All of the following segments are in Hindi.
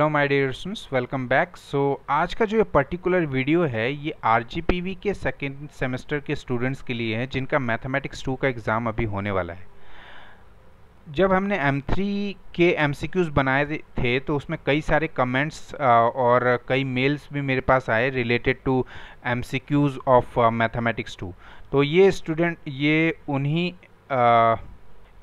Hello my dear students welcome back so आज का जो ये पर्टिकुलर वीडियो है ये आर के सेकेंड सेमेस्टर के स्टूडेंट्स के लिए है जिनका मैथमेटिक्स टू का एग्ज़ाम अभी होने वाला है जब हमने थ्री के एम बनाए थे तो उसमें कई सारे कमेंट्स और कई मेल्स भी मेरे पास आए related to M of mathematics two तो ये स्टूडेंट ये उन्हीं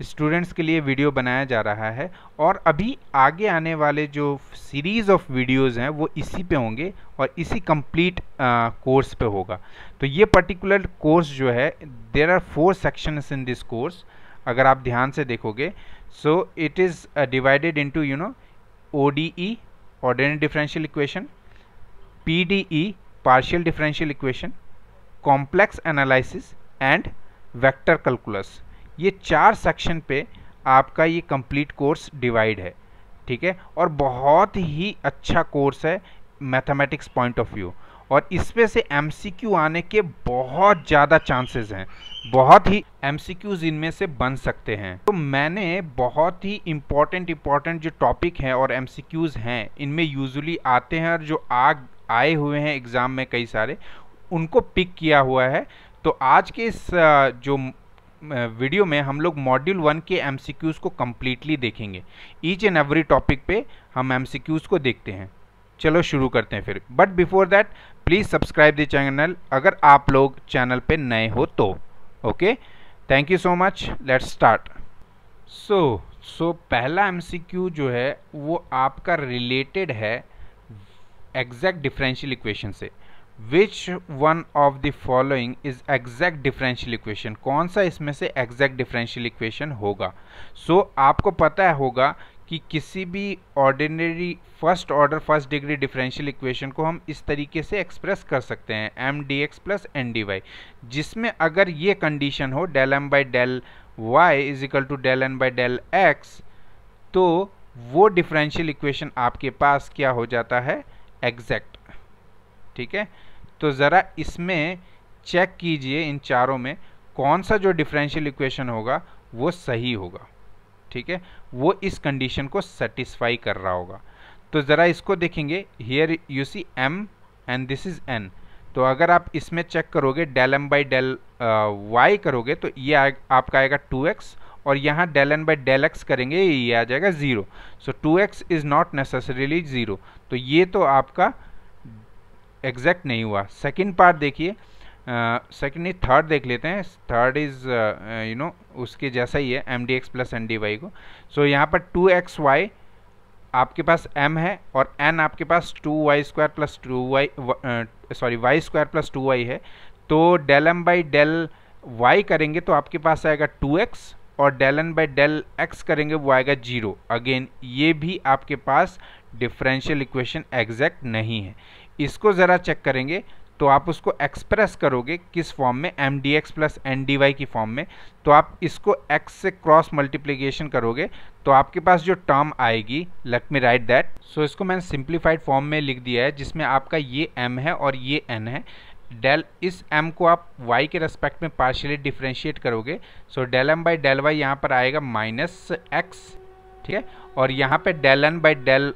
स्टूडेंट्स के लिए वीडियो बनाया जा रहा है और अभी आगे आने वाले जो सीरीज़ ऑफ वीडियोस हैं वो इसी पे होंगे और इसी कंप्लीट कोर्स पे होगा तो ये पर्टिकुलर कोर्स जो है there are four sections in this course अगर आप ध्यान से देखोगे so it is divided into you know O D E ordinary differential equation P D E partial differential equation complex analysis and vector calculus ये चार सेक्शन पे आपका ये कंप्लीट कोर्स डिवाइड है ठीक है और बहुत ही अच्छा कोर्स है मैथमेटिक्स पॉइंट ऑफ व्यू और इसमें से एम आने के बहुत ज़्यादा चांसेस हैं बहुत ही एम सी क्यूज इनमें से बन सकते हैं तो मैंने बहुत ही इम्पॉर्टेंट इम्पॉर्टेंट जो टॉपिक हैं और एम हैं इनमें यूजुअली आते हैं और जो आग आए हुए हैं एग्ज़ाम में कई सारे उनको पिक किया हुआ है तो आज के इस जो वीडियो में हम लोग मॉड्यूल वन के एम को कम्प्लीटली देखेंगे ईच एंड एवरी टॉपिक पे हम एम को देखते हैं चलो शुरू करते हैं फिर but before that please subscribe the channel अगर आप लोग चैनल पे नए हो तो okay thank you so much let's start so so पहला एम जो है वो आपका रिलेटेड है एग्जैक्ट डिफरेंशियल इक्वेशन से which one of the following is exact differential equation कौन सा इसमें से एग्जैक्ट डिफरेंशियल इक्वेशन होगा सो so, आपको पता होगा कि किसी भी ordinary first order first degree differential equation को हम इस तरीके से एक्सप्रेस कर सकते हैं M D x plus N D Y जिसमें अगर ये कंडीशन हो del M by del Y is equal to del N by del X तो वो डिफरेंशियल इक्वेशन आपके पास क्या हो जाता है एग्जैक्ट ठीक है तो ज़रा इसमें चेक कीजिए इन चारों में कौन सा जो डिफरेंशियल इक्वेशन होगा वो सही होगा ठीक है वो इस कंडीशन को सेटिस्फाई कर रहा होगा तो ज़रा इसको देखेंगे here you see M and this is N तो अगर आप इसमें चेक करोगे del M by del Y करोगे तो ये आ, आपका आएगा टू एक्स और यहाँ del N by del x करेंगे ये आ जाएगा zero so two X is not necessarily zero तो ये तो आपका एग्जैक्ट नहीं हुआ सेकंड पार्ट देखिए सेकंड नहीं थर्ड देख लेते हैं थर्ड इज यू नो उसके जैसा ही है M D x plus N D Y को सो so, यहाँ पर टू एक्स वाई आपके पास m है और n आपके पास two Y square plus two Y sorry Y square plus two Y है तो del M by del Y करेंगे तो आपके पास आएगा टू एक्स और del N by del x करेंगे वो आएगा जीरो अगेन ये भी आपके पास डिफरेंशियल इक्वेशन एग्जैक्ट नहीं है इसको ज़रा चेक करेंगे तो आप उसको एक्सप्रेस करोगे किस फॉर्म में M D x plus N D Y की फॉर्म में तो आप इसको एक्स से क्रॉस मल्टीप्लीकेशन करोगे तो आपके पास जो टर्म आएगी let me write that so इसको मैंने सिंप्लीफाइड फॉर्म में लिख दिया है जिसमें आपका ये एम है और ये एन है डेल इस एम को आप वाई के रेस्पेक्ट में पार्शियली डिफ्रेंशिएट करोगे so del M by del Y यहाँ पर आएगा माइनस एक्स ठीक है और यहाँ पे del N by del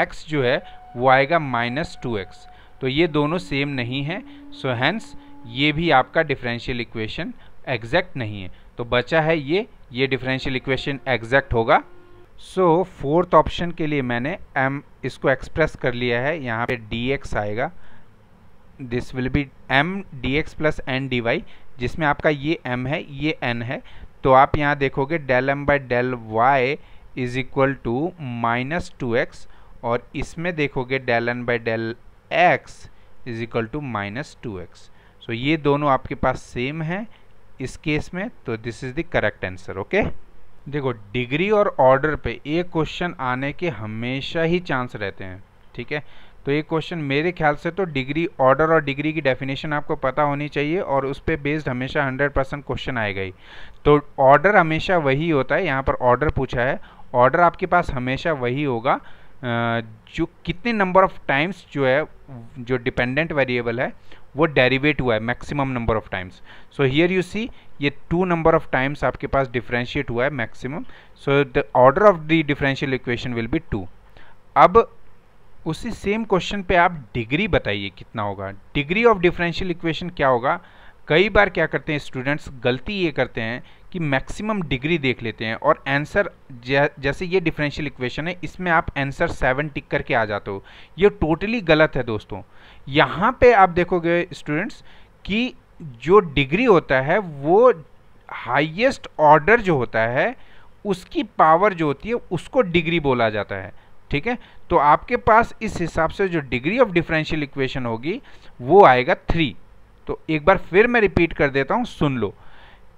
X जो है वो आएगा माइनस टू एक्स तो ये दोनों सेम नहीं है सो हैंस ये भी आपका डिफरेंशियल इक्वेशन एग्जैक्ट नहीं है तो बचा है ये ये डिफरेंशियल इक्वेशन एग्जैक्ट होगा सो फोर्थ ऑप्शन के लिए मैंने एम इसको एक्सप्रेस कर लिया है यहाँ पे डी एक्स आएगा this will be M D x plus N D Y जिसमें आपका ये एम है ये एन है तो आप यहाँ देखोगे del M by del Y is equal to minus two X और इसमें देखोगे del N by del X is equal to minus two x so ये दोनों आपके पास सेम है इस केस में तो this is the correct answer okay देखो डिग्री और ऑर्डर पे एक क्वेश्चन आने के हमेशा ही चांस रहते हैं ठीक है तो ये क्वेश्चन मेरे ख्याल से तो डिग्री ऑर्डर और डिग्री की डेफिनेशन आपको पता होनी चाहिए और उस पर बेस्ड हमेशा 100 परसेंट क्वेश्चन आएगा ही तो ऑर्डर हमेशा वही होता है यहाँ पर ऑर्डर पूछा है ऑर्डर आपके पास हमेशा वही होगा जो कितने नंबर ऑफ टाइम्स जो है जो डिपेंडेंट वेरिएबल है वो डेरिवेट हुआ है maximum number of times so here you see ये टू नंबर ऑफ टाइम्स आपके पास डिफ्रेंशिएट हुआ है maximum so the order of the differential equation will be two अब उसी सेम क्वेश्चन पे आप डिग्री बताइए कितना होगा डिग्री ऑफ डिफरेंशियल इक्वेशन क्या होगा कई बार क्या करते हैं स्टूडेंट्स गलती ये करते हैं की मैक्सिमम डिग्री देख लेते हैं और आंसर जैसे ये डिफरेंशियल इक्वेशन है इसमें आप आंसर सेवन टिक करके आ जाते हो ये टोटली गलत है दोस्तों यहाँ पे आप देखोगे स्टूडेंट्स कि जो डिग्री होता है वो हाईएस्ट ऑर्डर जो होता है उसकी पावर जो होती है उसको डिग्री बोला जाता है ठीक है तो आपके पास इस हिसाब से जो डिग्री ऑफ डिफरेंशियल इक्वेशन होगी वो आएगा थ्री तो एक बार फिर मैं रिपीट कर देता हूँ सुन लो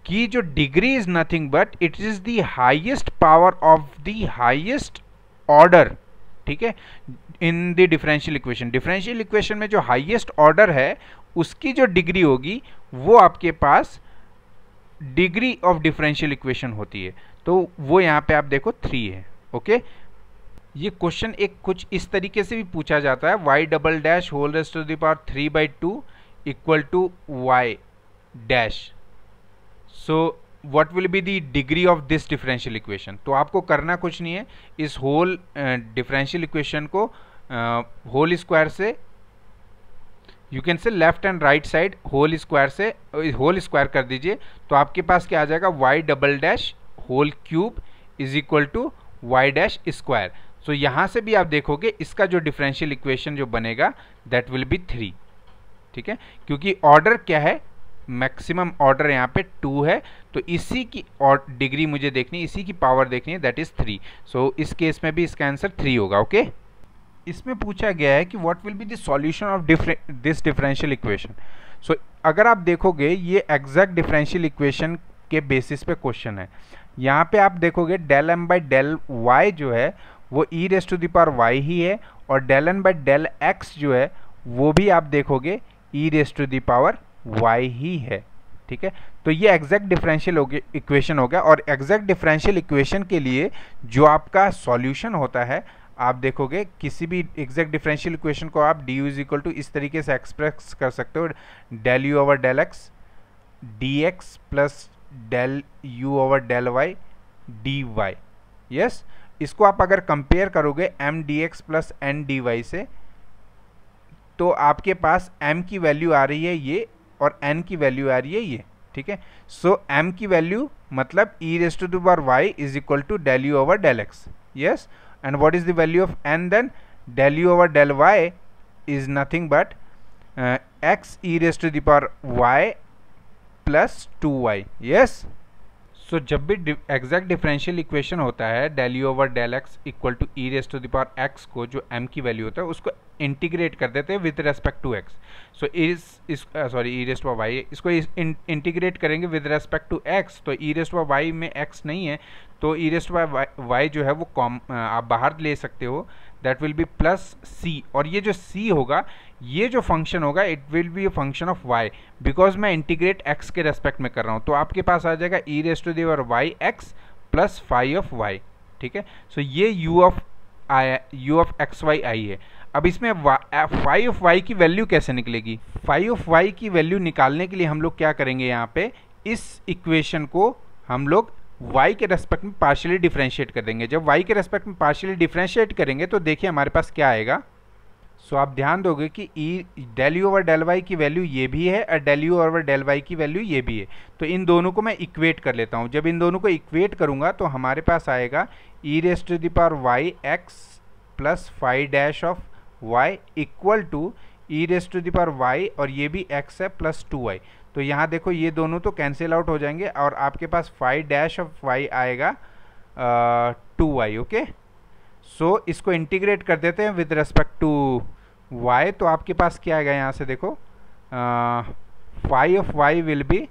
कि जो degree is nothing but it is the highest power of the highest order ठीक है in the differential equation differential equation में जो हाईएस्ट ऑर्डर है उसकी जो डिग्री होगी वो आपके पास डिग्री ऑफ डिफरेंशियल इक्वेशन होती है तो वो यहाँ पे आप देखो थ्री है ओके ये क्वेश्चन एक कुछ इस तरीके से भी पूछा जाता है Y double dash whole raise to the power three by two equal to Y dash so what will be the degree of this differential equation तो आपको करना कुछ नहीं है इस होल डिफरेंशियल इक्वेशन को होल uh, स्क्वायर से you can say left and right side whole square से होल स्क्वायर कर दीजिए तो आपके पास क्या आ जाएगा Y double dash whole cube is equal to Y dash square so यहाँ से भी आप देखोगे इसका जो डिफरेंशियल इक्वेशन जो बनेगा दैट विल बी थ्री ठीक है क्योंकि ऑर्डर क्या है मैक्सिमम ऑर्डर यहाँ पे टू है तो इसी की और डिग्री मुझे देखनी है इसी की पावर देखनी है दैट इज़ थ्री सो इस केस में भी इसका आंसर थ्री होगा ओके okay? इसमें पूछा गया है कि what will be the solution of this differential equation so अगर आप देखोगे ये एग्जैक्ट डिफरेंशियल इक्वेशन के बेसिस पे क्वेश्चन है यहाँ पे आप देखोगे del M by del Y जो है वो E raise to the power Y ही है और del N by del X जो है वो भी आप देखोगे E raise to the power Y ही है ठीक है तो ये एग्जैक्ट डिफरेंशियल इक्वेशन हो गया और एग्जैक्ट डिफरेंशियल इक्वेशन के लिए जो आपका सॉल्यूशन होता है आप देखोगे किसी भी एग्जैक्ट डिफरेंशियल इक्वेशन को आप D U is equal to इस तरीके से एक्सप्रेस कर सकते हो del U over del X D x plus del U over del Y D Y yes इसको आप अगर कंपेयर करोगे M D x plus N D Y से तो आपके पास m की वैल्यू आ रही है ये और एन की वैल्यू आ रही है ये ठीक है सो एम की वैल्यू मतलब E rest to the Y is equal to del U over del X yes and what is the value of N then del U over del Y is nothing but X E rest to the power Y plus two Y yes so जब भी एग्जैक्ट डिफरेंशियल इक्वेशन होता है del U over del X equal to E raise to the power X को जो एम की वैल्यू होता है उसको इंटीग्रेट कर देते हैं with respect to x so इस सॉरी ई रेस्ट वाई इसको इंटीग्रेट करेंगे विद रेस्पेक्ट टू एक्स तो ई रेस्ट टू वाई में एक्स नहीं है तो ई रेस्ट वाई वाई जो है वो कॉम uh, आप बाहर ले सकते हो that will be plus C और ये जो सी होगा ये जो फंक्शन होगा it will be function of Y because मैं इंटीग्रेट एक्स के रेस्पेक्ट में कर रहा हूँ तो आपके पास आ जाएगा E raise to the power Y X plus phi of Y ठीक है सो so, ये यू ऑफ आया यू ऑफ एक्स वाई आई है अब इसमें फाइव ऑफ वाई की वैल्यू कैसे निकलेगी फाइव ऑफ वाई की वैल्यू निकालने के लिए हम लोग क्या करेंगे यहाँ पे इस इक्वेशन को हम लोग y के रेस्पेक्ट में पार्शियली डिफ्रेंशिएट कर देंगे जब y के रेस्पेक्ट में पार्शियली डिफ्रेंशिएट करेंगे तो देखिए हमारे पास क्या आएगा सो so, आप ध्यान दोगे कि E del U over del Y की वैल्यू ये भी है और del U over del Y की वैल्यू ये भी है तो इन दोनों को मैं इक्वेट कर लेता हूँ जब इन दोनों को इक्वेट करूँगा तो हमारे पास आएगा E raise to power Y X plus phi dash of Y equal to E raise to power Y और ये भी एक्स है प्लस टू वाई तो यहाँ देखो ये दोनों तो कैंसिल आउट हो जाएंगे और आपके पास फाइव डैश ऑफ वाई आएगा टू वाई ओके सो इसको इंटीग्रेट कर देते हैं विद रेस्पेक्ट टू वाई तो आपके पास क्या आएगा यहाँ से देखो phi of Y will be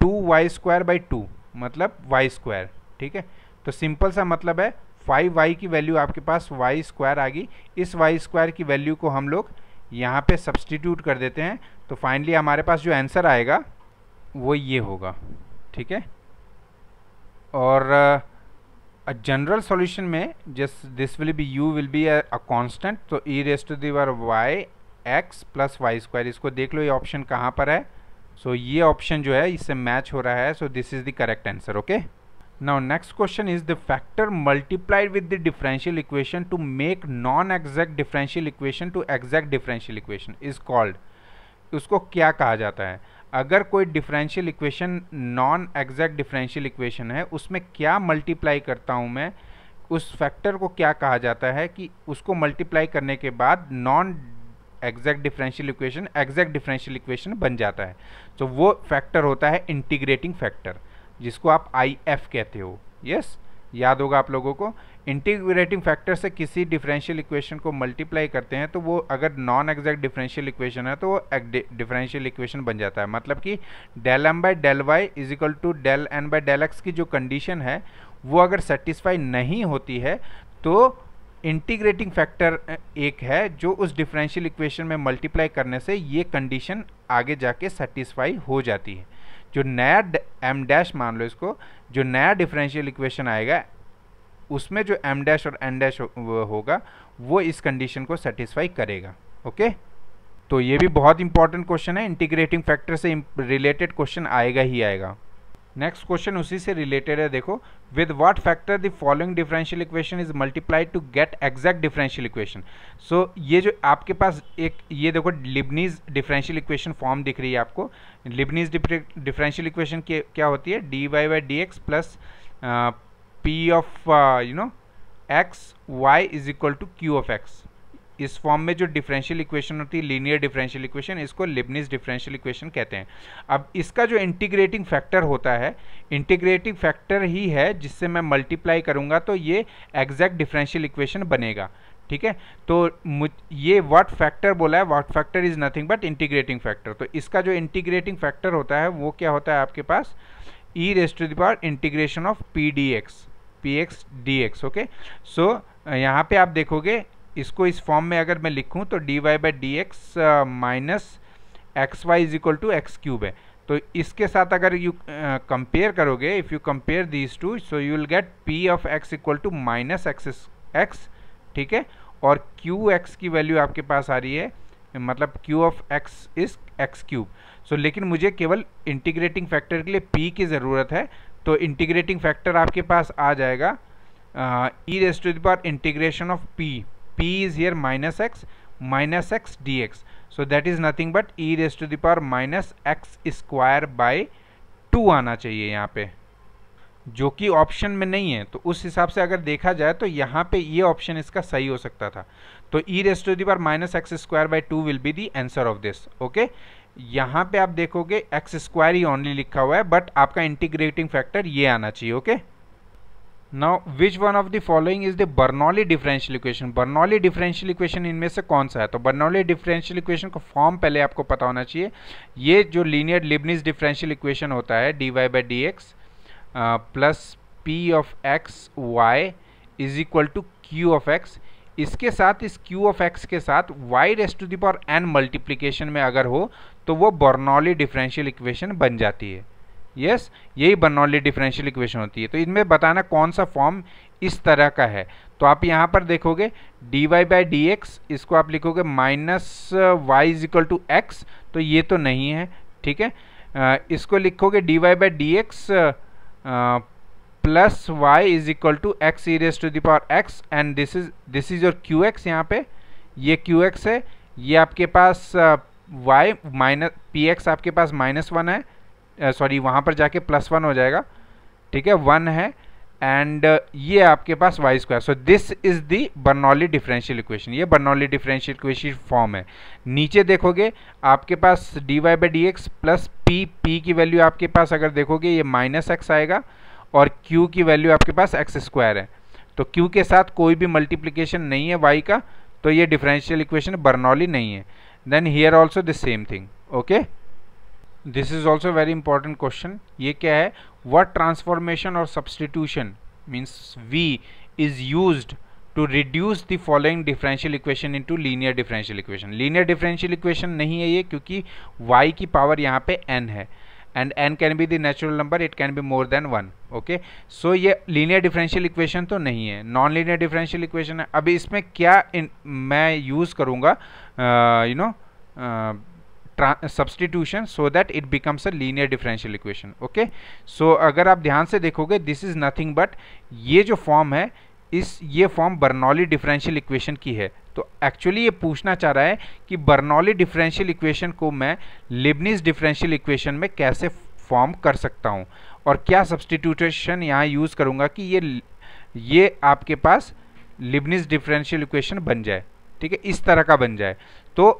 two Y square by two मतलब वाई स्क्वायर ठीक है तो सिंपल सा मतलब है फाइव वाई की वैल्यू आपके पास वाई स्क्वायर आ गई इस वाई स्क्वायर की वैल्यू को हम लोग यहाँ पे सब्सटीट्यूट कर देते हैं तो फाइनली हमारे पास जो आंसर आएगा वो ये होगा ठीक है और अ जनरल सॉल्यूशन में just this will be U will be a constant तो E rest to the power Y X plus Y square इसको देख लो ये ऑप्शन कहाँ पर है सो so, ये ऑप्शन जो है इससे मैच हो रहा है so this is the correct answer okay now next question is the factor multiplied with the differential equation to make non exact differential equation to exact differential equation is called उसको क्या कहा जाता है अगर कोई differential equation non exact differential equation है उसमें क्या मल्टीप्लाई करता हूँ मैं उस फैक्टर को क्या कहा जाता है कि उसको मल्टीप्लाई करने के बाद non exact differential equation exact differential equation बन जाता है तो वो फैक्टर होता है इंटीग्रेटिंग फैक्टर जिसको आप आई एफ कहते हो यस yes? याद होगा आप लोगों को इंटीग्रेटिंग फैक्टर से किसी डिफरेंशियल इक्वेशन को मल्टीप्लाई करते हैं तो वो अगर नॉन एग्जैक्ट डिफरेंशियल इक्वेशन है तो वो डिफरेंशियल इक्वेशन बन जाता है मतलब कि del M by del Y is equal to del N by del x की जो कंडीशन है वो अगर सेटिस्फाई नहीं होती है तो इंटीग्रेटिंग फैक्टर एक है जो उस डिफरेंशियल इक्वेशन में मल्टीप्लाई करने से ये कंडीशन आगे जाके सेटिस्फाई हो जाती है जो नया एम डैश मान लो इसको जो नया डिफरेंशियल इक्वेशन आएगा उसमें जो एम डैश और एन डैश होगा वो इस कंडीशन को सेटिस्फाई करेगा ओके तो ये भी बहुत इंपॉर्टेंट क्वेश्चन है इंटीग्रेटिंग फैक्टर से रिलेटेड क्वेश्चन आएगा ही आएगा नेक्स्ट क्वेश्चन उसी से रिलेटेड है देखो with what factor the following differential equation is multiplied to get exact differential equation so ये जो आपके पास एक ये देखो लिबनीज डिफरेंशियल इक्वेशन फॉर्म दिख रही है आपको लिबनीज डिफरेंशियल इक्वेशन क्या होती है d y y d x plus p of you know x y is equal to q of x इस फॉर्म में जो डिफरेंशियल इक्वेशन होती है लीनियर डिफरेंशियल इक्वेशन इसको लिबनिस डिफरेंशियल इक्वेशन कहते हैं अब इसका जो इंटीग्रेटिंग फैक्टर होता है इंटीग्रेटिंग फैक्टर ही है जिससे मैं मल्टीप्लाई करूंगा तो ये एग्जैक्ट डिफरेंशियल इक्वेशन बनेगा ठीक है तो ये वाट फैक्टर बोला है what factor is nothing but integrating factor तो इसका जो इंटीग्रेटिंग फैक्टर होता है वो क्या होता है आपके पास e raise to integration of p d x p x D x okay so यहाँ पे आप देखोगे इसको इस फॉर्म में अगर मैं लिखूँ तो d Y by D x minus x y is equal to x cube है तो इसके साथ अगर यू कंपेयर करोगे if you compare these two so you will get p of x equal to minus x x ठीक है और क्यू एक्स की वैल्यू आपके पास आ रही है मतलब q of x is x cube so लेकिन मुझे केवल इंटीग्रेटिंग फैक्टर के लिए पी की ज़रूरत है तो इंटीग्रेटिंग फैक्टर आपके पास आ जाएगा e raised the integration of p p is here minus x minus x dx so that is nothing but e raised to the power minus x square by 2 आना चाहिए यहाँ पे जो कि ऑप्शन में नहीं है तो उस हिसाब से अगर देखा जाए तो यहाँ पे ये ऑप्शन इसका सही हो सकता था तो e raised to the power minus x square by 2 will be the answer of this okay यहाँ पे आप देखोगे x square ही only लिखा हुआ है but आपका integrating factor ये आना चाहिए okay? Now which one of the following is the Bernoulli differential equation Bernoulli differential equation इनमें से कौन सा है तो बर्नौली डिफरेंशियल इक्वेशन का फॉर्म पहले आपको पता होना चाहिए ये जो लीनियर लिबनिस डिफरेंशियल इक्वेशन होता है d Y by D x plus p of x y is equal to q of x इसके साथ इस क्यू ऑफ एक्स के साथ y raised to the power n multiplication में अगर हो तो वो बर्नौली डिफरेंशियल इक्वेशन बन जाती है यस यही बनौली डिफरेंशियल इक्वेशन होती है तो इनमें बताना कौन सा फॉर्म इस तरह का है तो आप यहाँ पर देखोगे d Y by D x इसको आप लिखोगे minus y is equal to x तो ये तो नहीं है ठीक है uh, इसको लिखोगे d Y by D x plus y is equal to x e raise to the power x and this is this is your q x यहाँ पे ये क्यू एक्स है ये आपके पास वाई माइनस पी एक्स आपके पास माइनस वन है सॉरी वहाँ पर जाके प्लस वन हो जाएगा ठीक है वन है एंड ये आपके पास y square so this is the Bernoulli differential equation ये बर्नौली डिफरेंशियल इक्वेशन फॉर्म है नीचे देखोगे आपके पास d Y by D x plus p p की वैल्यू आपके पास अगर देखोगे ये माइनस एक्स आएगा और क्यू की वैल्यू आपके पास एक्स स्क्वायर है तो क्यू के साथ कोई भी मल्टीप्लीकेशन नहीं है वाई का तो ये डिफरेंशियल इक्वेशन बर्नौली नहीं है then here also the same thing okay this is also very important question ये क्या है वट ट्रांसफॉर्मेशन और substitution means we is use to reduce the following differential equation into linear differential equation linear differential equation नहीं है ये क्योंकि y की पावर यहाँ पे n है and n can be the natural number it can be more than one okay so ये लीनियर डिफरेंशियल इक्वेशन तो नहीं है नॉन लीनियर डिफरेंशियल इक्वेशन है अभी इसमें क्या इन, मैं यूज़ करूँगा you uh, know uh, substitution so that it becomes a linear differential equation okay so अगर आप ध्यान से देखोगे दिस इज नथिंग बट ये जो फॉर्म है इस ये फॉर्म बर्नौली डिफरेंशियल इक्वेशन की है तो एक्चुअली ये पूछना चाह रहा है कि बर्नौली डिफरेंशियल इक्वेशन को मैं लिबनिस डिफरेंशियल इक्वेशन में कैसे फॉर्म कर सकता हूँ और क्या सब्सटीट्यूटेशन यहाँ यूज़ करूँगा कि ये ये आपके पास लिबनिस डिफरेंशियल इक्वेशन बन जाए ठीक है इस तरह का बन जाए तो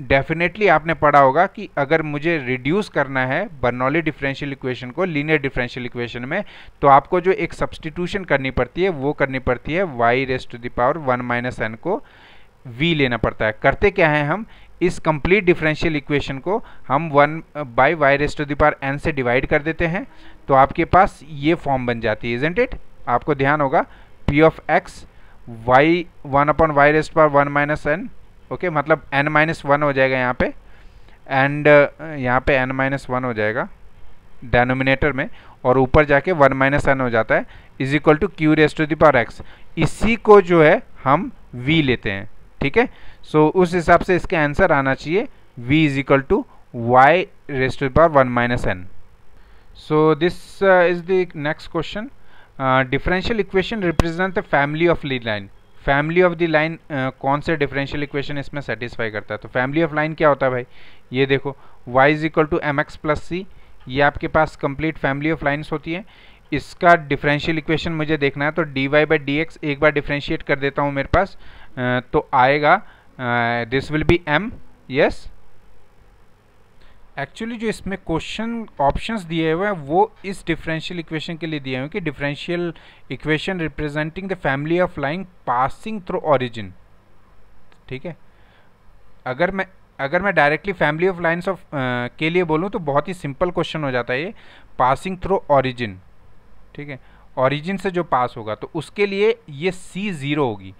डेफिनेटली आपने पढ़ा होगा कि अगर मुझे रिड्यूस करना है बर्नौली डिफरेंशियल इक्वेशन को लीनियर डिफरेंशियल इक्वेशन में तो आपको जो एक सब्सटीट्यूशन करनी पड़ती है वो करनी पड़ती है y raised to the power one minus n को वी लेना पड़ता है करते क्या हैं हम इस कंप्लीट डिफरेंशियल इक्वेशन को हम one by y raised to the power n से डिवाइड कर देते हैं तो आपके पास ये फॉर्म बन जाती है इजेंट इट आपको ध्यान होगा p of x y one upon y raised power one minus n okay okay, मतलब एन माइनस वन हो जाएगा यहाँ पे एंड uh, यहाँ पे एन माइनस वन हो जाएगा डेनोमिनेटर में और ऊपर जाके वन माइनस एन हो जाता है is equal to q raise to the power x इसी को जो है हम वी लेते हैं ठीक है सो उस हिसाब से इसका आंसर आना चाहिए v is equal to y raise to the power one minus n so this is the next question differential equation represent the family of family line family of the line कौन से डिफरेंशियल इक्वेशन इसमें सेटिस्फाई करता है तो फैमिली ऑफ लाइन क्या होता है भाई ये देखो y is equal to m x plus c ये आपके पास कंप्लीट फैमिली ऑफ लाइन्स होती है इसका डिफरेंशियल इक्वेशन मुझे देखना है तो d Y by D x एक बार डिफरेंशिएट कर देता हूँ मेरे पास uh, तो आएगा this will be m yes actually जो इसमें क्वेश्चन ऑप्शंस दिए हुए हैं वो इस डिफरेंशियल इक्वेशन के लिए दिए हुए हैं कि differential equation representing the family of line passing through origin ठीक है अगर मैं अगर मैं directly family of lines of के लिए बोलूँ तो बहुत ही सिंपल क्वेश्चन हो जाता है ये पासिंग थ्रू ऑरिजिन ठीक है ऑरिजिन से जो पास होगा तो उसके लिए ये सी ज़ीरो होगी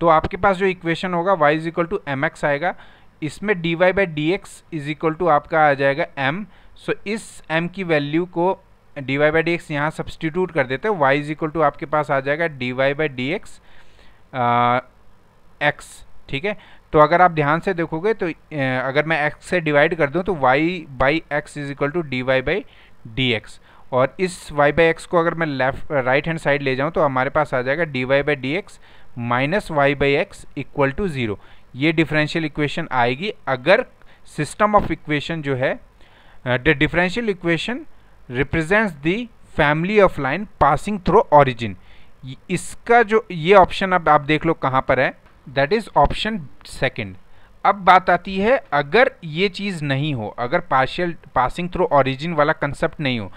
तो आपके पास जो इक्वेशन होगा y is equal to m x आएगा इसमें d Y by D x is equal to आपका आ जाएगा एम सो so, इस एम की वैल्यू को d Y by D x यहाँ सब्सटीट्यूट कर देते हैं वाई इज इक्वल टू आपके पास आ जाएगा d Y by D x x ठीक है तो अगर आप ध्यान से देखोगे तो अगर मैं एक्स से डिवाइड कर दूँ तो y by x is equal to d Y by D x और इस वाई बाई एक्स को अगर मैं लेफ्ट राइट हैंड साइड ले जाऊँ तो हमारे पास आ जाएगा d Y by D x minus y by x equal to zero ये डिफरेंशियल इक्वेशन आएगी अगर सिस्टम ऑफ इक्वेशन जो है the differential equation represents the family of line passing through origin इसका जो ये ऑप्शन अब आप देख लो कहाँ पर है दैट इज़ ऑप्शन सेकंड अब बात आती है अगर ये चीज़ नहीं हो अगर पार्शियल पासिंग थ्रू ऑरिजिन वाला कंसेप्ट नहीं हो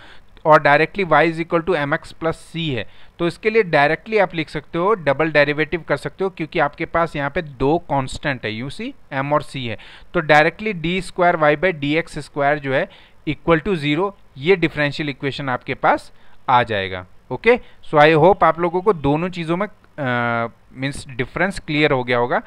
और directly y is equal to m x plus c है तो इसके लिए डायरेक्टली आप लिख सकते हो डबल डेरिवेटिव कर सकते हो क्योंकि आपके पास यहाँ पे दो कांस्टेंट है यू सी एम और सी है तो directly d square y by D x square जो है इक्वल टू ज़ीरो ये डिफरेंशियल इक्वेशन आपके पास आ जाएगा ओके सो आई होप आप लोगों को दोनों चीज़ों में मीन्स डिफरेंस क्लियर हो गया होगा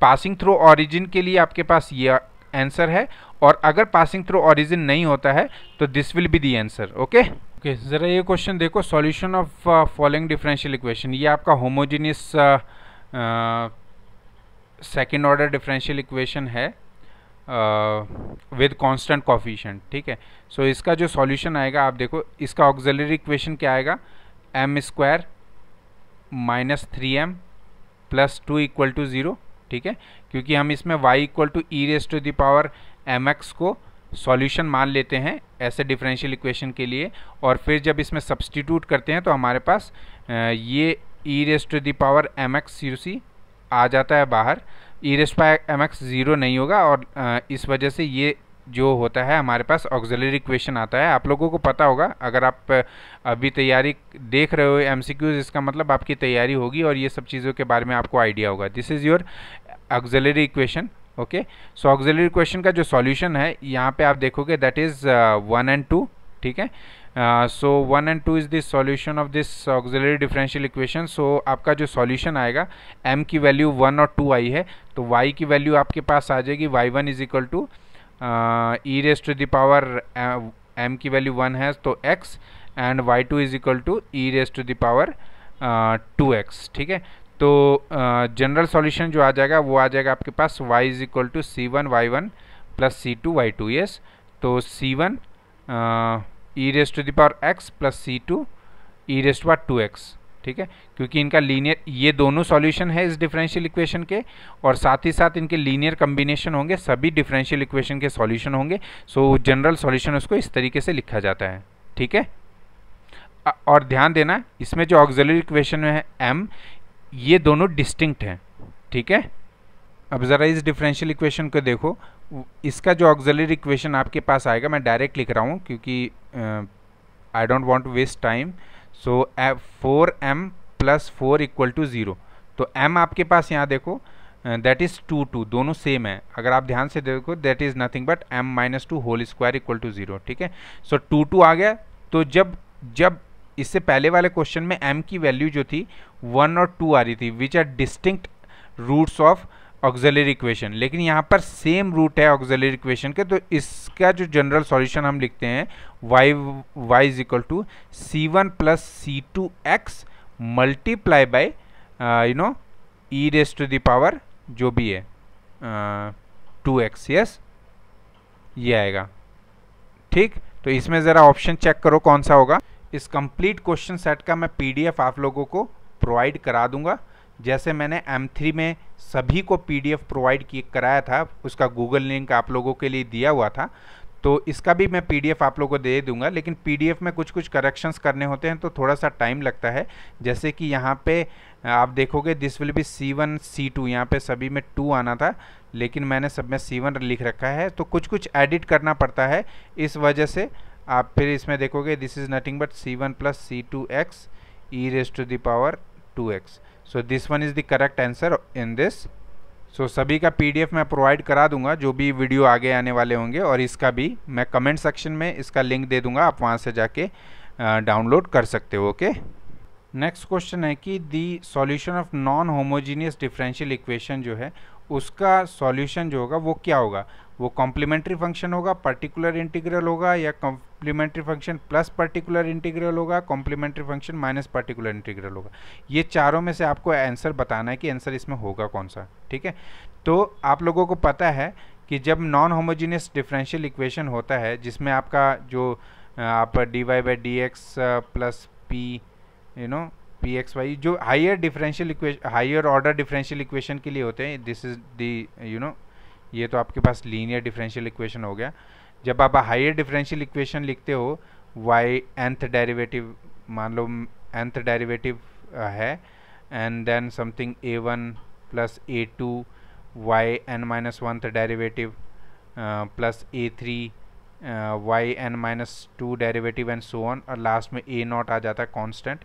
पासिंग थ्रू ऑरिजिन के लिए आपके पास ये आंसर है और अगर पासिंग थ्रू ऑरिजिन नहीं होता है तो this will be the answer okay okay ज़रा ये क्वेश्चन देखो solution of following differential equation ये आपका homogeneous second order differential equation है विद कांस्टेंट कॉफिशन ठीक है सो so, इसका जो सॉल्यूशन आएगा आप देखो इसका ऑक्जलरी इक्वेशन क्या आएगा m square minus three m plus two equal to zero ठीक है क्योंकि हम इसमें y equal to E raise to the power m x को सॉल्यूशन मान लेते हैं ऐसे डिफरेंशियल इक्वेशन के लिए और फिर जब इसमें सब्सटीट्यूट करते हैं तो हमारे पास ये e raise to the power m x you see आ जाता है बाहर ई रेस पा एम एक्स ज़ीरो नहीं होगा और इस वजह से ये जो होता है हमारे पास ऑक्जिलरी इक्वेशन आता है आप लोगों को पता होगा अगर आप अभी तैयारी देख रहे हो एम इसका मतलब आपकी तैयारी होगी और ये सब चीज़ों के बारे में आपको आइडिया होगा this is your auxiliary equation okay so auxiliary equation का जो सॉल्यूशन है यहाँ पे आप देखोगे that is one and two ठीक है so one and two is the solution of this auxiliary differential equation so आपका जो सॉल्यूशन आएगा m की वैल्यू वन और टू आई है तो y की वैल्यू आपके पास आ जाएगी y1 one is equal to E raise to the power m की वैल्यू वन है तो x and y2 two is equal to E raise to the power two x ठीक है तो जनरल सॉल्यूशन जो आ जाएगा वो आ जाएगा आपके पास y is equal to c one y one plus c two y two yes तो c one e rest to the power x plus c two e raised power two x ठीक है क्योंकि इनका लीनियर ये दोनों सॉल्यूशन है इस डिफरेंशियल इक्वेशन के और साथ ही साथ इनके लीनियर कम्बिनेशन होंगे सभी डिफरेंशियल इक्वेशन के सॉल्यूशन होंगे सो जनरल सॉल्यूशन उसको इस तरीके से लिखा जाता है ठीक है और ध्यान देना इसमें जो ऑक्जिलरी इक्वेशन है एम ये दोनों डिस्टिंक्ट हैं ठीक है अब ज़रा इस डिफरेंशियल इक्वेशन को देखो इसका जो ऑक्जलर इक्वेशन आपके पास आएगा मैं डायरेक्ट लिख रहा हूँ क्योंकि I don't want to waste time so four m plus four equal to zero तो m आपके पास यहाँ देखो दैट इज़ टू टू दोनों सेम है अगर आप ध्यान से देखो that is nothing but m minus two whole square equal to zero ठीक है सो टू टू आ गया तो जब जब इससे पहले वाले क्वेश्चन में एम की वैल्यू जो थी वन और टू आ रही थी which are distinct roots of auxiliary equation लेकिन यहाँ पर सेम रूट है ऑक्जलरी इक्वेशन के तो इसका जो जनरल सॉल्यूशन हम लिखते हैं y y is equal to c one plus c two x multiply by you know e raise to the power जो भी है टू एक्स यस ये आएगा ठीक तो इसमें ज़रा ऑप्शन चेक करो कौन सा होगा इस कंप्लीट क्वेश्चन सेट का मैं पीडीएफ आप लोगों को प्रोवाइड करा दूंगा जैसे मैंने एम थ्री में सभी को पीडीएफ प्रोवाइड किए कराया था उसका गूगल लिंक आप लोगों के लिए दिया हुआ था तो इसका भी मैं पीडीएफ आप लोगों को दे दूंगा लेकिन पीडीएफ में कुछ कुछ करेक्शंस करने होते हैं तो थोड़ा सा टाइम लगता है जैसे कि यहाँ पे आप देखोगे this will be c one c two यहाँ पर सभी में टू आना था लेकिन मैंने सब में सी वन लिख रखा है तो कुछ कुछ एडिट करना पड़ता है इस वजह से आप फिर इसमें देखोगे this is nothing but c one plus c two x e raise to the power two x so this one is the correct answer in this so सभी का पीडीएफ मैं प्रोवाइड करा दूंगा जो भी वीडियो आगे आने वाले होंगे और इसका भी मैं कमेंट सेक्शन में इसका लिंक दे दूंगा आप वहाँ से जाके डाउनलोड कर सकते हो ओके नेक्स्ट क्वेश्चन है कि the solution of non homogeneous differential equation जो है उसका सॉल्यूशन जो होगा वो क्या होगा वो कॉम्प्लीमेंट्री फंक्शन होगा पर्टिकुलर इंटीग्रल होगा या complementary function plus particular integral होगा complementary function minus particular integral होगा ये चारों में से आपको आंसर बताना है कि आंसर इसमें होगा कौन सा ठीक है तो आप लोगों को पता है कि जब नॉन होमोजीनियस डिफरेंशियल इक्वेशन होता है जिसमें आपका जो आप d Y by D x plus p you know p x y जो higher differential equation higher order differential equation के लिए होते हैं this is the you know ये तो आपके पास लीनियर डिफरेंशियल इक्वेशन हो गया जब आप हायर डिफरेंशियल इक्वेशन लिखते हो वाई एंथ डेरिवेटिव मान लो एंथ डेरिवेटिव uh, है and then something a one plus a two y n minus one derivative plus a three y n minus two derivative and so on और लास्ट में ए नॉट आ जाता है constant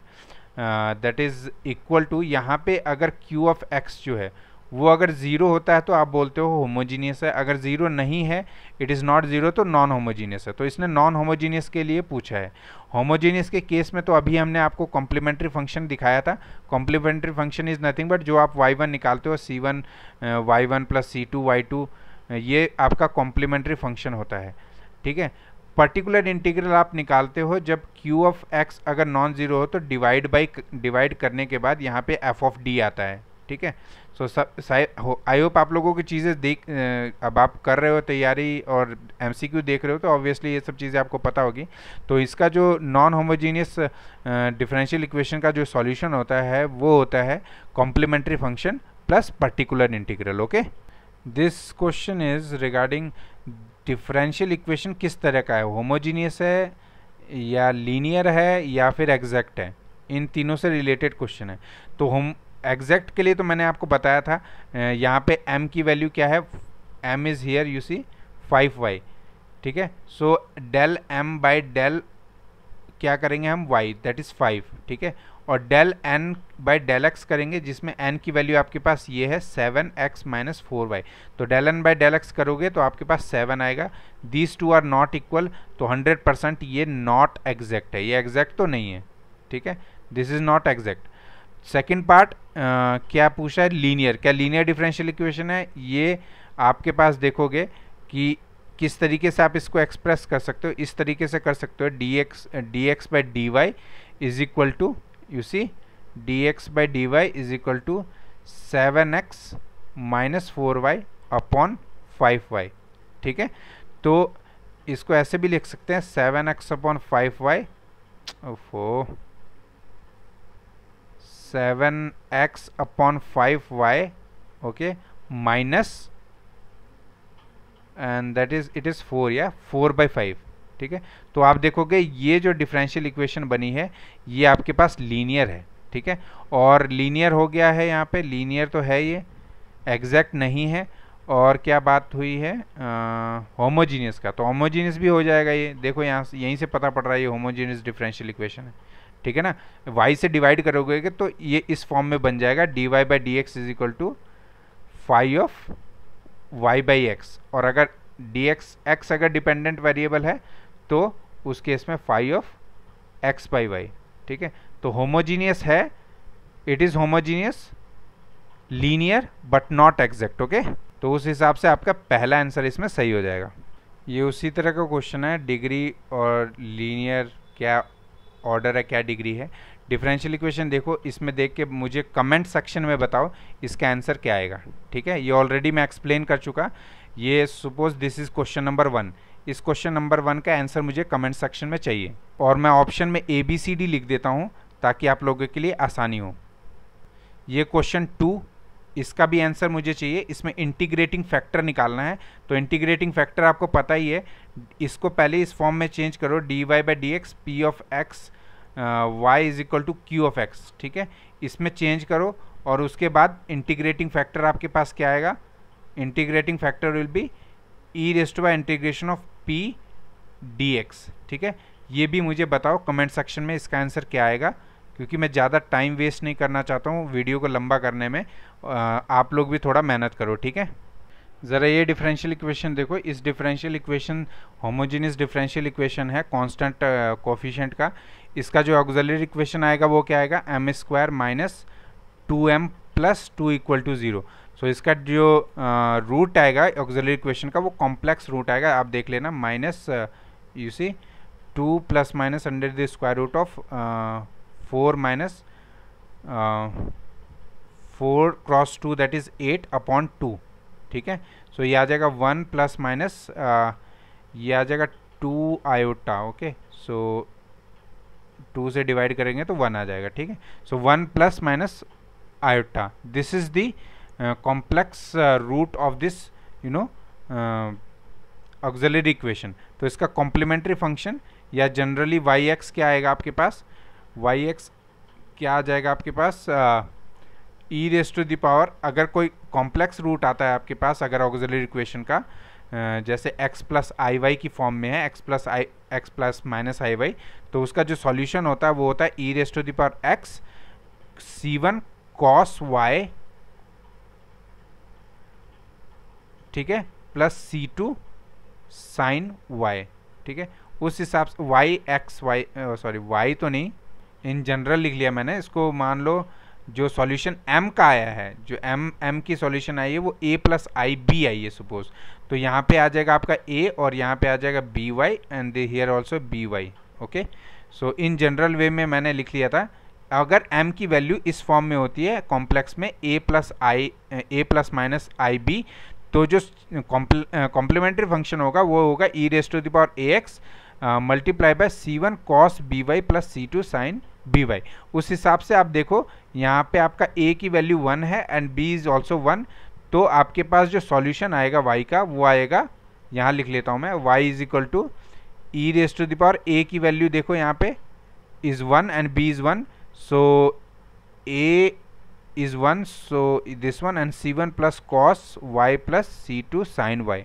that is equal to यहाँ पे अगर क्यू ऑफ एक्स जो है वो अगर ज़ीरो होता है तो आप बोलते हो होमोजीनियस है अगर ज़ीरो नहीं है इट इज़ नॉट ज़ीरो तो नॉन होमोजीनियस है तो इसने नॉन होमोजीनियस के लिए पूछा है होमोजीनियस के केस में तो अभी हमने आपको कॉम्प्लीमेंट्री फंक्शन दिखाया था complementary function is nothing but जो आप वाई वन निकालते हो c one y one plus c two y two ये आपका कॉम्प्लीमेंट्री फंक्शन होता है ठीक है पर्टिकुलर इंटीग्रल आप निकालते हो जब q ऑफ x अगर नॉन ज़ीरो हो तो डिवाइड बाई डिवाइड करने के बाद यहाँ पे f ऑफ d आता है ठीक है सो हो आई होप आप लोगों की चीज़ें देख अब आप कर रहे हो तैयारी और क्यू देख रहे हो तो ऑब्वियसली ये सब चीज़ें आपको पता होगी तो इसका जो नॉन होमोजीनियस डिफरेंशियल इक्वेशन का जो सॉल्यूशन होता है वो होता है complementary function plus particular integral okay this question is regarding differential equation किस तरह का है होमोजीनियस है या लीनियर है या फिर एग्जैक्ट है इन तीनों से रिलेटेड क्वेश्चन है तो हम एग्जैक्ट के लिए तो मैंने आपको बताया था यहाँ पे m की वैल्यू क्या है m is here you see five y ठीक है so del m by del क्या करेंगे हम y दैट इज़ फाइव ठीक है और del n by del x करेंगे जिसमें n की वैल्यू आपके पास ये है seven x minus four y तो del n by del x करोगे तो आपके पास सेवन आएगा these two are not equal तो हंड्रेड परसेंट ये नॉट एग्जैक्ट है ये एग्जैक्ट तो नहीं है ठीक है this is not exact second part uh, क्या पूछा है लीनियर क्या लीनियर डिफरेंशियल इक्वेशन है ये आपके पास देखोगे कि किस तरीके से आप इसको एक्सप्रेस कर सकते हो इस तरीके से कर सकते हो d x D x by d y is equal to you see d x by d y is equal to seven x minus four y upon five y ठीक है तो इसको ऐसे भी लिख सकते हैं seven x upon five y ओफो seven x upon five y okay minus and that is it is four या फोर बाई फाइव ठीक है तो आप देखोगे ये जो डिफरेंशियल इक्वेशन बनी है ये आपके पास लीनियर है ठीक है और लीनियर हो गया है यहाँ पे लीनियर तो है ये एग्जैक्ट नहीं है और क्या बात हुई है होमोजीनियस का तो होमोजीनियस भी हो जाएगा ये देखो यहाँ यहीं से पता पड़ रहा है ये होमोजीनियस डिफरेंशियल इक्वेशन है ठीक है ना वाई से डिवाइड करोगे तो ये इस फॉर्म में बन जाएगा d Y by D x is equal to five of y by x और अगर डी एक्स एक्स अगर डिपेंडेंट वेरिएबल है तो उस केस में five of x by y ठीक है तो होमोजीनियस है it is homogeneous linear but not exact okay तो उस हिसाब से आपका पहला आंसर इसमें सही हो जाएगा ये उसी तरह का क्वेश्चन है डिग्री और लीनियर क्या ऑर्डर है क्या डिग्री है डिफरेंशियल इक्वेशन देखो इसमें देख के मुझे कमेंट सेक्शन में बताओ इसका आंसर क्या आएगा ठीक है ये ऑलरेडी मैं एक्सप्लेन कर चुका ये suppose this is question number one इस क्वेश्चन नंबर वन का आंसर मुझे कमेंट सेक्शन में चाहिए और मैं ऑप्शन में ए बी सी डी लिख देता हूँ ताकि आप लोगों के लिए आसानी हो ये क्वेश्चन टू इसका भी आंसर मुझे चाहिए इसमें इंटीग्रेटिंग फैक्टर निकालना है तो इंटीग्रेटिंग फैक्टर आपको पता ही है इसको पहले इस फॉर्म में चेंज करो d Y by D x p of x y is equal to q of x ठीक है इसमें चेंज करो और उसके बाद इंटीग्रेटिंग फैक्टर आपके पास क्या आएगा integrating factor will be e raised by integration of p d x ठीक है ये भी मुझे बताओ कमेंट सेक्शन में इसका आंसर क्या आएगा क्योंकि मैं ज़्यादा टाइम वेस्ट नहीं करना चाहता हूँ वीडियो को लंबा करने में आप लोग भी थोड़ा मेहनत करो ठीक है ज़रा ये डिफरेंशियल इक्वेशन देखो इस differential equation homogeneous differential equation है कांस्टेंट कोफिशेंट uh, का इसका जो ऑक्जलरी इक्वेशन आएगा वो क्या आएगा m square minus two m plus two equal to zero so इसका जो रूट uh, आएगा ऑक्जलरी इक्वेशन का वो कॉम्प्लेक्स रूट आएगा आप देख लेना minus you see two plus minus under the square root of 4 minus uh, 4 cross 2 that is 8 upon 2 ठीक है सो so, ये आ जाएगा 1 प्लस माइनस ये आ जाएगा 2 आयोटा ओके सो टू से डिवाइड करेंगे तो वन आ जाएगा ठीक है so one plus minus iota this is the complex root of this you know auxiliary equation तो इसका कॉम्प्लीमेंट्री फंक्शन या जनरली वाई एक्स क्या आएगा आपके पास वाई एक्स क्या आ जाएगा आपके पास ई रेस टू दावर अगर कोई कॉम्प्लेक्स रूट आता है आपके पास अगर ऑक्जिलरी इक्वेशन का जैसे x प्लस आई वाई की फॉर्म में है x plus i x plus minus i y तो उसका जो सॉल्यूशन होता है वो होता है e raise to the power x c one cos y ठीक है plus c two sin y ठीक है उस हिसाब से y x y sorry y तो नहीं इन जनरल लिख लिया मैंने इसको मान लो जो सॉल्यूशन m का आया है जो m m की सॉल्यूशन आई है वो a प्लस आई बी आई है सपोज तो यहाँ पे आ जाएगा आपका a और यहाँ पे आ जाएगा b y and they here also b y okay so in general way में मैंने लिख लिया था अगर m की वैल्यू इस फॉर्म में होती है कॉम्प्लेक्स में a plus i a plus minus i b तो जो कॉम्प्लीमेंट्री फंक्शन होगा वो होगा e rest to power a x multiply by c one cos b y plus c two sin b y उस हिसाब से आप देखो यहाँ पे आपका ए की वैल्यू वन है and b is also one तो आपके पास जो सॉल्यूशन आएगा वाई का वो आएगा यहाँ लिख लेता हूँ मैं y is equal to E raise to the power a की वैल्यू देखो यहाँ पे is one and b is one so a is one so this one and c one plus cos y plus c two sin y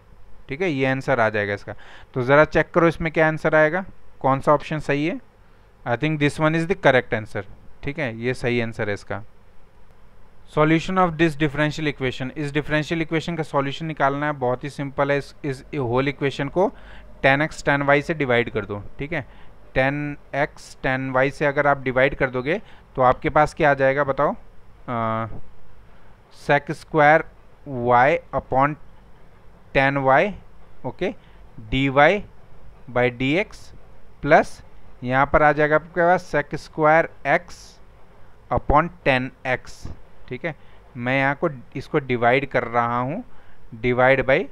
ठीक है ये आंसर आ जाएगा इसका तो ज़रा चेक करो इसमें क्या आंसर आएगा कौन सा ऑप्शन सही है I think this one is the correct answer ठीक है ये सही आंसर है इसका solution of this differential equation इस डिफरेंशियल इक्वेशन का सॉल्यूशन निकालना है बहुत ही सिंपल है इस इस होल इक्वेशन को टेन एक्स टेन वाई से डिवाइड कर दो ठीक है टेन एक्स टेन वाई से अगर आप डिवाइड कर दोगे तो आपके पास क्या आ जाएगा बताओ sec square y upon ten y okay d Y by D x plus यहाँ पर आ जाएगा आपके पास sec square x upon ten x ठीक है मैं यहाँ को इसको डिवाइड कर रहा हूँ divide by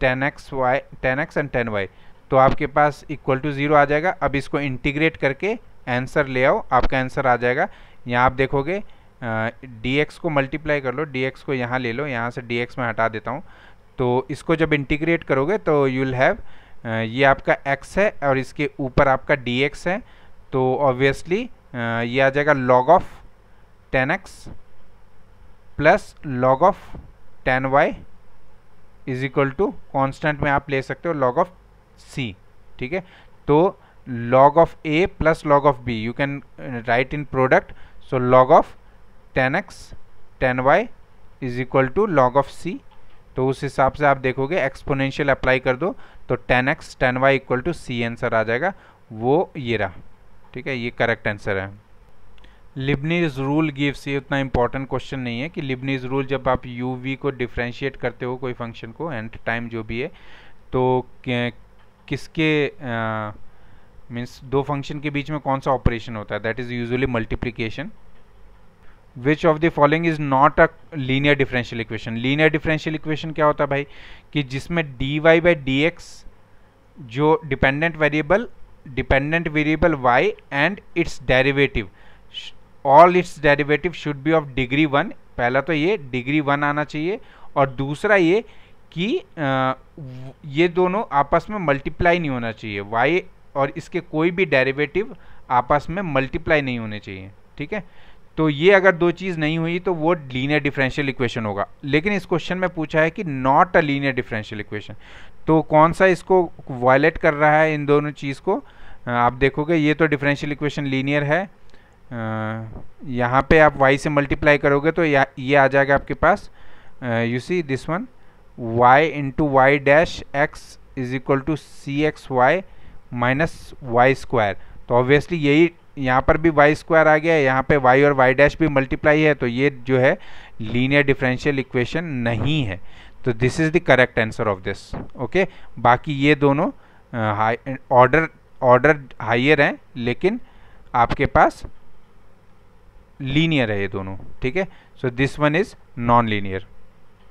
ten x y ten x and ten y तो आपके पास इक्वल टू ज़ीरो आ जाएगा अब इसको इंटीग्रेट करके आंसर ले आओ आपका आंसर आ जाएगा यहाँ आप देखोगे डी एक्स को मल्टीप्लाई कर लो डी एक्स को यहाँ ले लो यहाँ से डी एक्स में हटा देता हूँ तो इसको जब इंटीग्रेट करोगे तो यू विल हैव ये आपका x है और इसके ऊपर आपका dx है तो ऑब्वियसली ये आ जाएगा log of ten x plus log of ten y is equal to constant में आप ले सकते हो log ऑफ c ठीक है तो log of a plus log of b you can write in product so log of ten x ten y is equal to log of c तो उस हिसाब से आप देखोगे एक्सपोनेंशियल अप्लाई कर दो तो ten x ten y equal to c answer आ जाएगा वो ये रहा ठीक है ये करेक्ट आंसर है लिबनीज रूल गिव्स ये उतना इंपॉर्टेंट क्वेश्चन नहीं है कि लिबनीज रूल जब आप यू वी को डिफ्रेंशिएट करते हो कोई फंक्शन को एंड टाइम जो भी है तो किसके मीन्स दो फंक्शन के बीच में कौन सा ऑपरेशन होता है that is usually multiplication which of the following is not a linear differential equation linear differential equation क्या होता है भाई कि जिसमें d Y by D x जो dependent variable dependent variable y and its derivative all its derivative should be of degree one पहला तो ये डिग्री वन आना चाहिए और दूसरा ये कि ये दोनों आपस में मल्टीप्लाई नहीं होना चाहिए वाई और इसके कोई भी डेरिवेटिव आपस में मल्टीप्लाई नहीं होने चाहिए ठीक है तो ये अगर दो चीज़ नहीं हुई तो वो लीनियर डिफरेंशियल इक्वेशन होगा लेकिन इस क्वेश्चन में पूछा है कि not a linear differential equation तो कौन सा इसको वायलेट कर रहा है इन दोनों चीज़ को आप देखोगे ये तो डिफरेंशियल इक्वेशन लीनियर है यहाँ पे आप y से मल्टीप्लाई करोगे तो ये आ जाएगा आपके पास you see this one y into y dash x is equal to c x y minus y square तो ऑब्वियसली यही यहाँ पर भी वाई स्क्वायर आ गया यहाँ पे वाई और वाई डैश भी मल्टीप्लाई है तो ये जो है लीनियर डिफरेंशियल इक्वेशन नहीं है तो this is the correct answer of this okay बाकी ये दोनों ऑर्डर ऑर्डर हाइयर हैं लेकिन आपके पास लीनियर है ये दोनों ठीक है so this one is non linear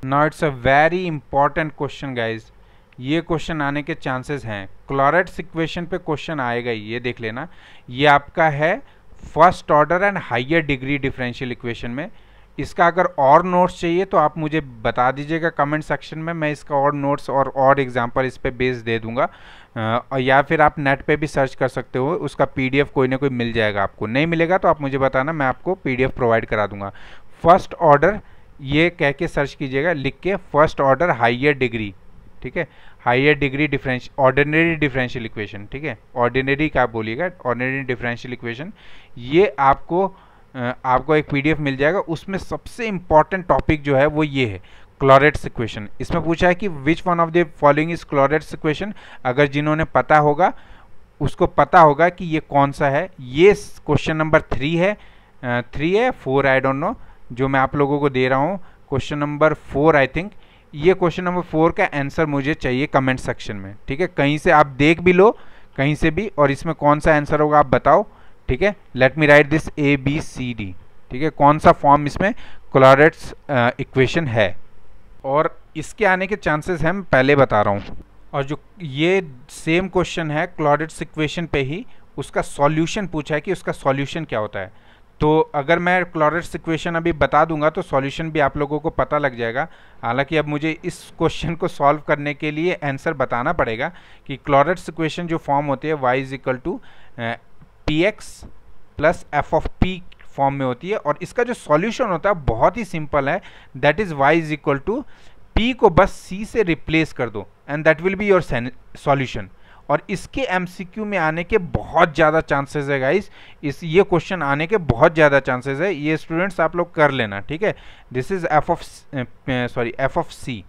now it's a very important question guys ये क्वेश्चन आने के चांसेस हैं क्लोराइड्स इक्वेशन पे क्वेश्चन आएगा ये देख लेना ये आपका है first order and higher degree differential equation में इसका अगर और नोट्स चाहिए तो आप मुझे बता दीजिएगा कमेंट सेक्शन में मैं इसका और नोट्स और और एग्जांपल इस पर बेस दे दूंगा आ, या फिर आप नेट पे भी सर्च कर सकते हो उसका पीडीएफ कोई ना कोई मिल जाएगा आपको नहीं मिलेगा तो आप मुझे बताना मैं आपको पीडीएफ प्रोवाइड करा दूंगा फर्स्ट ऑर्डर ये कह के सर्च कीजिएगा लिख के फर्स्ट ऑर्डर हाइयर डिग्री ठीक है higher degree differential ordinary differential equation ठीक है ऑर्डिनरी का आप बोलिएगा ऑर्डिनरी डिफरेंशियल इक्वेशन ये आपको आपको एक पीडीएफ मिल जाएगा उसमें सबसे इंपॉर्टेंट टॉपिक जो है वो ये है क्लोरेट्स इक्वेशन इसमें पूछा है कि which one of the following is Clairaut's equation अगर जिन्होंने पता होगा उसको पता होगा कि ये कौन सा है ये क्वेश्चन नंबर थ्री है थ्री है फोर आई डोंट नो जो मैं आप लोगों को दे रहा हूँ question number four I think ये क्वेश्चन नंबर फोर का आंसर मुझे चाहिए कमेंट सेक्शन में ठीक है कहीं से आप देख भी लो कहीं से भी और इसमें कौन सा आंसर होगा आप बताओ ठीक है let me write this A B C D ठीक है कौन सा फॉर्म इसमें क्लोरेट्स इक्वेशन है और इसके आने के चांसेस हैं पहले बता रहा हूँ और जो ये सेम क्वेश्चन है क्लोरेट्स इक्वेशन पे ही उसका सॉल्यूशन पूछा है कि उसका सॉल्यूशन क्या होता है तो अगर मैं क्लोरेट्स इक्वेशन अभी बता दूंगा तो सॉल्यूशन भी आप लोगों को पता लग जाएगा हालांकि अब मुझे इस क्वेश्चन को सॉल्व करने के लिए आंसर बताना पड़ेगा कि क्लोरेट्स इक्वेशन जो फॉर्म होती है y is equal to p x plus f of p form में होती है और इसका जो सॉल्यूशन होता है बहुत ही सिंपल है that is y is equal to p को बस सी से रिप्लेस कर दो and that will be your solution और इसके एमसीक्यू में आने के बहुत ज़्यादा चांसेस है गाइस इस ये क्वेश्चन आने के बहुत ज़्यादा चांसेस है ये स्टूडेंट्स आप लोग कर लेना ठीक है this is f of sorry f of c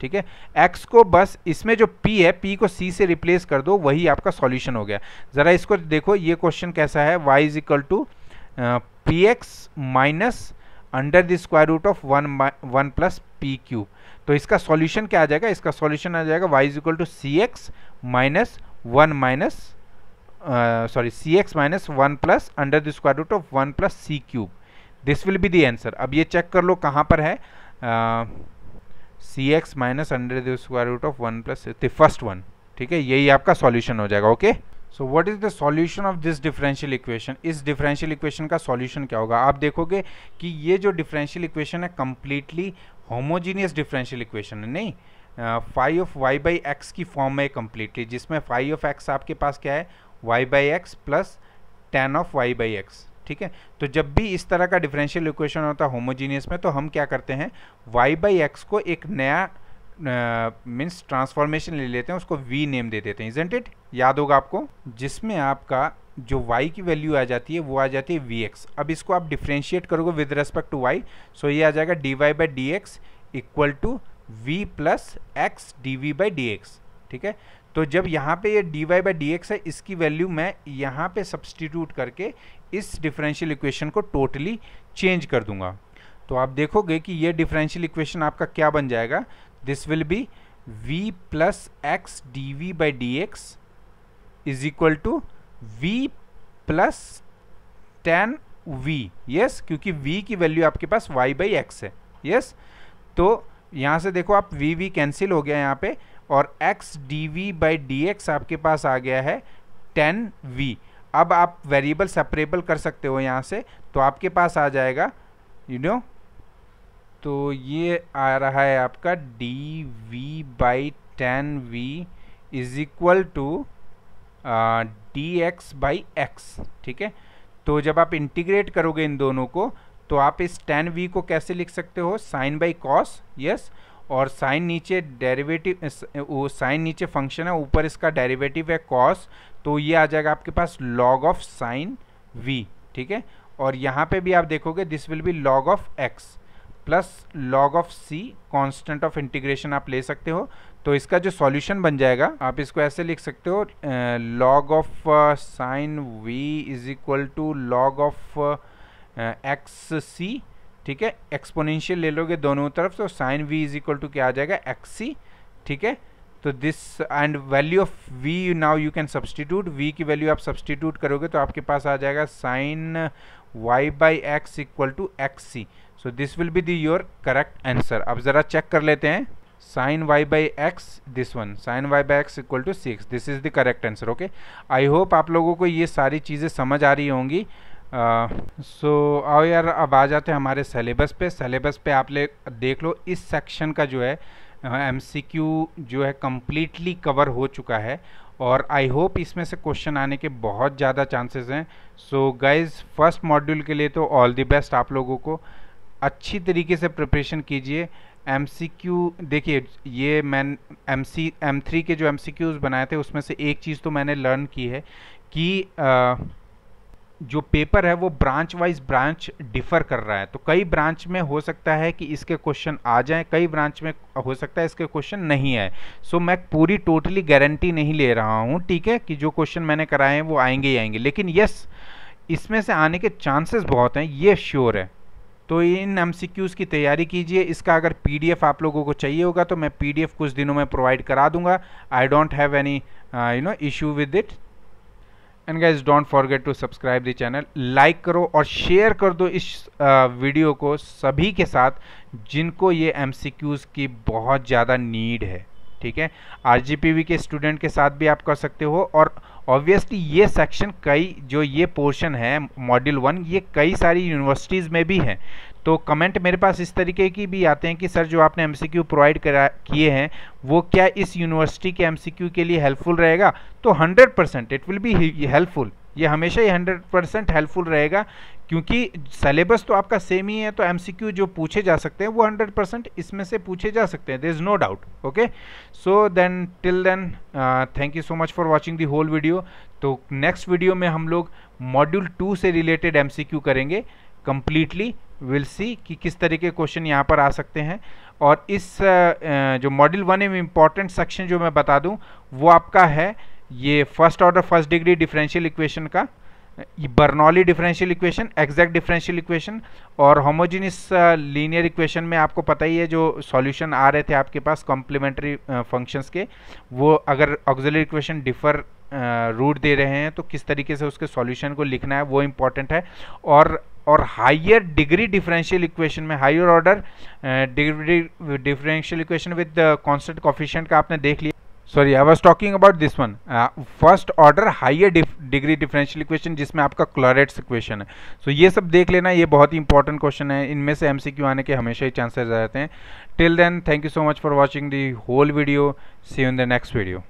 ठीक है एक्स को बस इसमें जो पी है पी को सी से रिप्लेस कर दो वही आपका सॉल्यूशन हो गया ज़रा इसको देखो ये क्वेश्चन कैसा है y is equal to p x minus under the square root of one one plus p q तो इसका सॉल्यूशन क्या आ जाएगा इसका सॉल्यूशन आ जाएगा y is equal to c x minus one minus sorry c x minus one plus under the square root of one plus c cube this will be the answer अब ये चेक कर लो कहाँ पर है c x minus under the square root of one plus first one ठीक है यही आपका सॉल्यूशन हो जाएगा okay so what is the solution of this differential equation इस डिफरेंशियल इक्वेशन का सॉल्यूशन क्या होगा आप देखोगे कि ये जो डिफरेंशियल इक्वेशन है कम्प्लीटली होमोजीनियस डिफरेंशियल इक्वेशन है नहीं five of y by x की फॉर्म है कम्प्लीटली जिसमें फाइव ऑफ एक्स आपके पास क्या है y by x plus ten of y by x ठीक है तो जब भी इस तरह का डिफरेंशियल इक्वेशन होता है होमोजीनियस में तो हम क्या करते हैं वाई बाई एक्स को एक नया मीन्स ट्रांसफॉर्मेशन ले लेते हैं उसको वी नेम दे देते हैं इजेंट इट याद होगा आपको जिसमें आपका जो y की वैल्यू आ जाती है वो आ जाती है वी एक्स अब इसको आप डिफ्रेंशिएट करोगे with respect to y so ये आ जाएगा d Y by D x equal to v plus x d v by D x ठीक है तो जब यहाँ पे ये डी वाई बाई डी एक्स है इसकी वैल्यू मैं यहाँ पे सब्सटीट्यूट करके इस डिफरेंशियल इक्वेशन को टोटली चेंज कर दूंगा तो आप देखोगे कि ये डिफरेंशियल इक्वेशन आपका क्या बन जाएगा this will be v plus x d v by D x is equal to v plus ten v yes क्योंकि वी की वैल्यू आपके पास वाई बाई एक्स है यस तो यहाँ से देखो आप वी वी कैंसिल हो गया यहाँ पे और x d v by D x आपके पास आ गया है टेन वी अब आप वेरिएबल सेपरेबल कर सकते हो यहाँ से तो आपके पास आ जाएगा यू you नो know, तो ये आ रहा है आपका d v by ten v is equal to d x by x ठीक है तो जब आप इंटीग्रेट करोगे इन दोनों को तो आप इस टेन वी को कैसे लिख सकते हो साइन बाई कॉस यस और साइन नीचे डेरिवेटिव वो साइन नीचे फंक्शन है ऊपर इसका डेरिवेटिव है कॉस तो ये आ जाएगा आपके पास लॉग ऑफ साइन वी ठीक है और यहाँ पे भी आप देखोगे this will be log of x plus log of c constant of integration आप ले सकते हो तो इसका जो सॉल्यूशन बन जाएगा आप इसको ऐसे लिख सकते हो log of sine v is equal to log of x c ठीक है एक्सपोनेंशियल ले लोगे दोनों तरफ तो sine v is equal to क्या आ जाएगा एक्स सी ठीक है तो this and value of v now you can substitute v की वैल्यू आप सब्सटीट्यूट करोगे तो आपके पास आ जाएगा sine y by x equal to x c so this will be the your correct answer अब ज़रा चेक कर लेते हैं sine y by x this one sine y by x equal to 6 this is the correct answer okay I hope आप लोगों को ये सारी चीज़ें समझ आ रही होंगी सो uh, so, आओ यार अब आ जाते हैं हमारे सेलेबस पे सेलेबस पे आप ले देख लो इस सेक्शन का जो है एम uh, जो है कम्प्लीटली कवर हो चुका है और आई होप इसमें से क्वेश्चन आने के बहुत ज़्यादा चांसेस हैं सो गाइज फर्स्ट मॉड्यूल के लिए तो ऑल द बेस्ट आप लोगों को अच्छी तरीके से प्रिपरेशन कीजिए एम देखिए ये मैं एम सी एम थ्री के जो एम बनाए थे उसमें से एक चीज़ तो मैंने लर्न की है कि आ, जो पेपर है वो ब्रांच वाइज ब्रांच डिफ़र कर रहा है तो कई ब्रांच में हो सकता है कि इसके क्वेश्चन आ जाएं कई ब्रांच में हो सकता है इसके क्वेश्चन नहीं आए सो so, मैं पूरी टोटली गारंटी नहीं ले रहा हूँ ठीक है कि जो क्वेश्चन मैंने कराए हैं वो आएंगे ही आएंगे लेकिन यस इसमें से आने के चांसेस बहुत हैं ये श्योर है तो इन एम की तैयारी कीजिए इसका अगर पी आप लोगों को चाहिए होगा तो मैं पी कुछ दिनों में प्रोवाइड करा दूंगा I don't have any you know issue with it and guys don't forget to subscribe the channel like करो और शेयर कर दो इस वीडियो uh, को सभी के साथ जिनको ये एम की बहुत ज़्यादा नीड है ठीक है आर के स्टूडेंट के साथ भी आप कर सकते हो और ऑब्वियसली ये सेक्शन कई जो ये पोर्शन है मॉड्यूल वन ये कई सारी यूनिवर्सिटीज़ में भी हैं तो कमेंट मेरे पास इस तरीके की भी आते हैं कि सर जो आपने एमसीक्यू प्रोवाइड करा किए हैं वो क्या इस यूनिवर्सिटी के एमसीक्यू के लिए हेल्पफुल रहेगा तो 100 percent it will be helpful ये हमेशा ही हंड्रेड परसेंट हेल्पफुल रहेगा क्योंकि सिलेबस तो आपका सेम ही है तो एमसीक्यू जो पूछे जा सकते हैं वो हंड्रेड परसेंट इसमें से पूछे जा सकते हैं there is no doubt okay so then till then thank you so much for watching the whole video तो नेक्स्ट वीडियो में हम लोग मॉड्यूल टू से रिलेटेड एम करेंगे कम्प्लीटली विल सी कि किस तरह के क्वेश्चन यहाँ पर आ सकते हैं और इस uh, uh, जो module one um important section जो मैं बता दूँ वो आपका है ये first order first degree differential equation का Bernoulli differential equation exact differential equation और होमोजीनियस लीनियर इक्वेशन में आपको पता ही है जो सॉल्यूशन आ रहे थे आपके पास कॉम्प्लीमेंट्री फंक्शंस uh, के वो अगर ऑक्जिलरी इक्वेशन डिफर रूट दे रहे हैं तो किस तरीके से उसके सॉल्यूशन को लिखना है वो इम्पॉर्टेंट है और और हायर डिग्री डिफरेंशियल इक्वेशन में higher order degree differential equation with constant coefficient का आपने देख लिया sorry I was talking about this one first order higher degree differential equation जिसमें आपका क्लोरेट्स इक्वेशन है सो so, ये सब देख लेना ये बहुत ही इंपॉर्टेंट क्वेश्चन है इनमें से एमसीक्यू आने के हमेशा ही चांसेस रहते हैं till then thank you so much for watching the whole video see in the next video